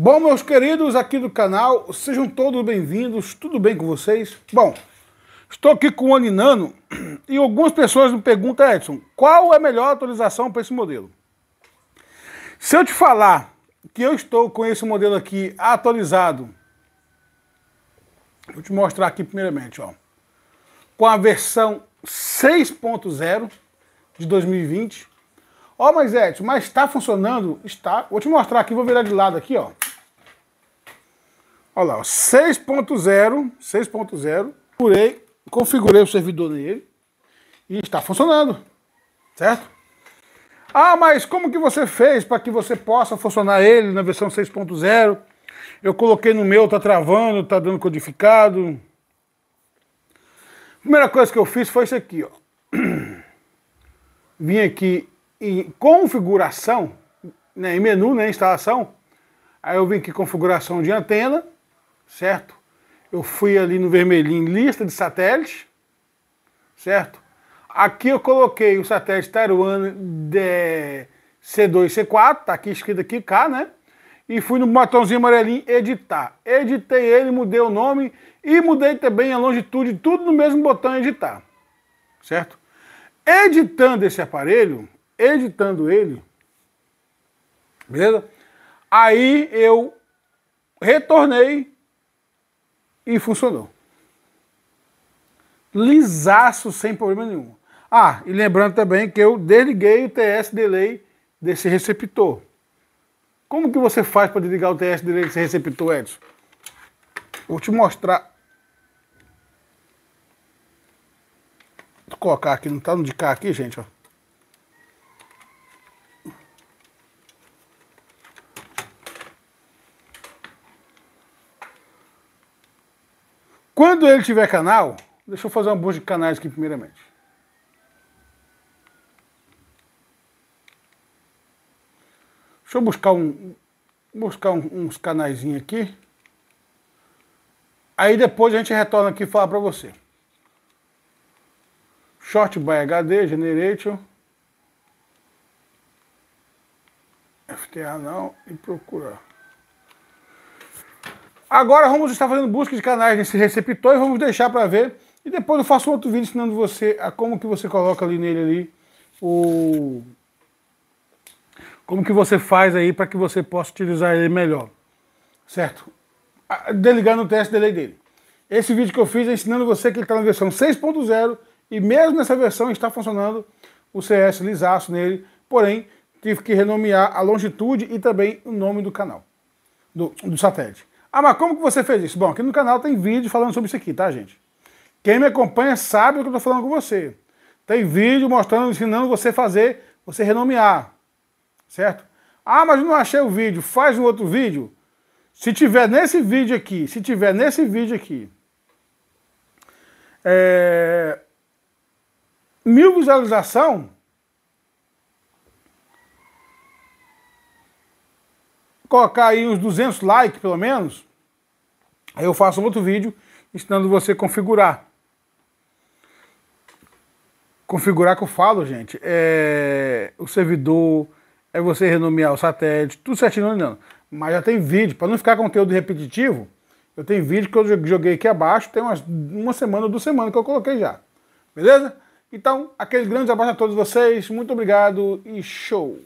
Bom, meus queridos aqui do canal, sejam todos bem-vindos, tudo bem com vocês? Bom, estou aqui com o Aninano e algumas pessoas me perguntam, Edson, qual é a melhor atualização para esse modelo? Se eu te falar que eu estou com esse modelo aqui atualizado, vou te mostrar aqui primeiramente, ó, com a versão 6.0 de 2020, Ó, oh, mas Edson, mas está funcionando? Está. Vou te mostrar aqui, vou virar de lado aqui, ó. Olha lá, 6.0, 6.0. Curei, configurei o servidor nele e está funcionando, certo? Ah, mas como que você fez para que você possa funcionar ele na versão 6.0? Eu coloquei no meu, tá travando, tá dando codificado. Primeira coisa que eu fiz foi isso aqui, ó. Vim aqui em configuração, né, em menu, né, instalação. Aí eu vim aqui configuração de antena certo? Eu fui ali no vermelhinho, lista de satélites, certo? Aqui eu coloquei o satélite Taiwan de C2 C4, tá aqui escrito aqui K, né? E fui no botãozinho amarelinho editar. Editei ele, mudei o nome e mudei também a longitude, tudo no mesmo botão editar. Certo? Editando esse aparelho, editando ele, beleza? Aí eu retornei e funcionou. Lisaço, sem problema nenhum. Ah, e lembrando também que eu desliguei o TS Delay desse receptor. Como que você faz para desligar o TS Delay desse receptor, Edson? Vou te mostrar. Vou colocar aqui, não tá no de cá aqui, gente, ó. Quando ele tiver canal, deixa eu fazer uma busca de canais aqui primeiramente. Deixa eu buscar um buscar um, uns canais aqui. Aí depois a gente retorna aqui e fala para você. Short by HD, Generation. FTA não e procurar. Agora vamos estar fazendo busca de canais nesse receptor e vamos deixar para ver. E depois eu faço outro vídeo ensinando você a como que você coloca ali nele ali o... Como que você faz aí para que você possa utilizar ele melhor. Certo? Desligando o teste delay dele. Esse vídeo que eu fiz é ensinando você que ele está na versão 6.0 e mesmo nessa versão está funcionando o CS lisaço nele, porém tive que renomear a longitude e também o nome do canal, do, do satélite. Ah, mas como que você fez isso? Bom, aqui no canal tem vídeo falando sobre isso aqui, tá, gente? Quem me acompanha sabe o que eu estou falando com você. Tem vídeo mostrando, ensinando você fazer, você renomear, certo? Ah, mas não achei o vídeo, faz um outro vídeo. Se tiver nesse vídeo aqui, se tiver nesse vídeo aqui, é, mil visualização, colocar aí uns 200 likes, pelo menos, Aí eu faço um outro vídeo ensinando você a configurar. Configurar que eu falo, gente, é o servidor, é você renomear o satélite, tudo certinho, não. Mas já tem vídeo, para não ficar conteúdo repetitivo, eu tenho vídeo que eu joguei aqui abaixo, tem umas, uma semana ou duas semanas que eu coloquei já. Beleza? Então, aquele grande abraço a todos vocês, muito obrigado e show!